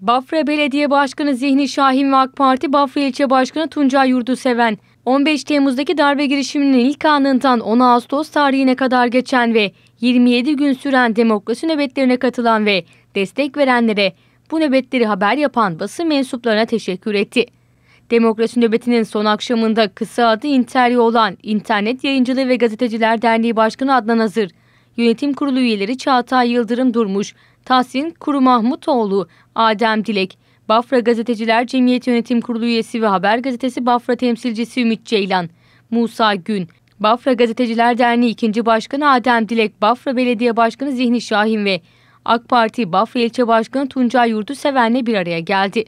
Bafra Belediye Başkanı Zihni Şahin ve AK Parti Bafra İlçe Başkanı Tuncay Yurduseven, 15 Temmuz'daki darbe girişiminin ilk anından 10 Ağustos tarihine kadar geçen ve 27 gün süren demokrasi nöbetlerine katılan ve destek verenlere bu nöbetleri haber yapan basın mensuplarına teşekkür etti. Demokrasi nöbetinin son akşamında kısa adı Interyo olan İnternet Yayıncılığı ve Gazeteciler Derneği Başkanı Adnan Hazır, Yönetim Kurulu üyeleri Çağatay Yıldırım Durmuş, Tahsin Kuru Mahmutoğlu, Adem Dilek, Bafra Gazeteciler Cemiyeti Yönetim Kurulu üyesi ve Haber Gazetesi Bafra temsilcisi Ümit Ceylan, Musa Gün, Bafra Gazeteciler Derneği 2. Başkanı Adem Dilek, Bafra Belediye Başkanı Zihni Şahin ve AK Parti Bafra İlçe Başkanı Tuncay Yurduseven'le bir araya geldi.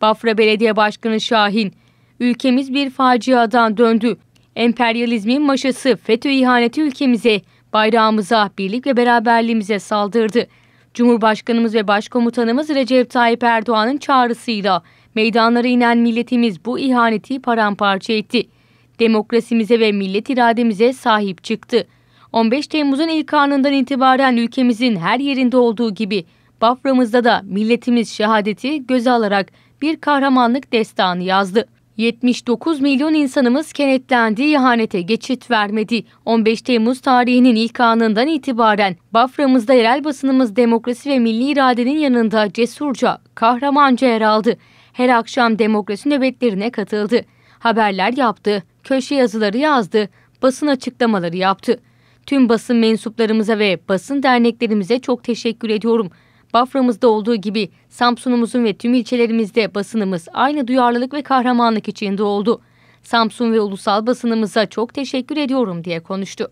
Bafra Belediye Başkanı Şahin, ülkemiz bir faciadan döndü. Emperyalizmin maşası, FETÖ ihaneti ülkemize, bayrağımıza, birlik ve beraberliğimize saldırdı. Cumhurbaşkanımız ve Başkomutanımız Recep Tayyip Erdoğan'ın çağrısıyla meydanlara inen milletimiz bu ihaneti paramparça etti. Demokrasimize ve millet irademize sahip çıktı. 15 Temmuz'un ilk anından itibaren ülkemizin her yerinde olduğu gibi Bafra'mızda da milletimiz şehadeti göze alarak bir kahramanlık destanı yazdı. 79 milyon insanımız kenetlendi, ihanete geçit vermedi. 15 Temmuz tarihinin ilk anından itibaren Bafra'mızda yerel basınımız demokrasi ve milli iradenin yanında cesurca, kahramanca yer aldı. Her akşam demokrasi nöbetlerine katıldı. Haberler yaptı, köşe yazıları yazdı, basın açıklamaları yaptı. Tüm basın mensuplarımıza ve basın derneklerimize çok teşekkür ediyorum.'' Bafra'mızda olduğu gibi Samsun'umuzun ve tüm ilçelerimizde basınımız aynı duyarlılık ve kahramanlık içinde oldu. Samsun ve ulusal basınımıza çok teşekkür ediyorum diye konuştu.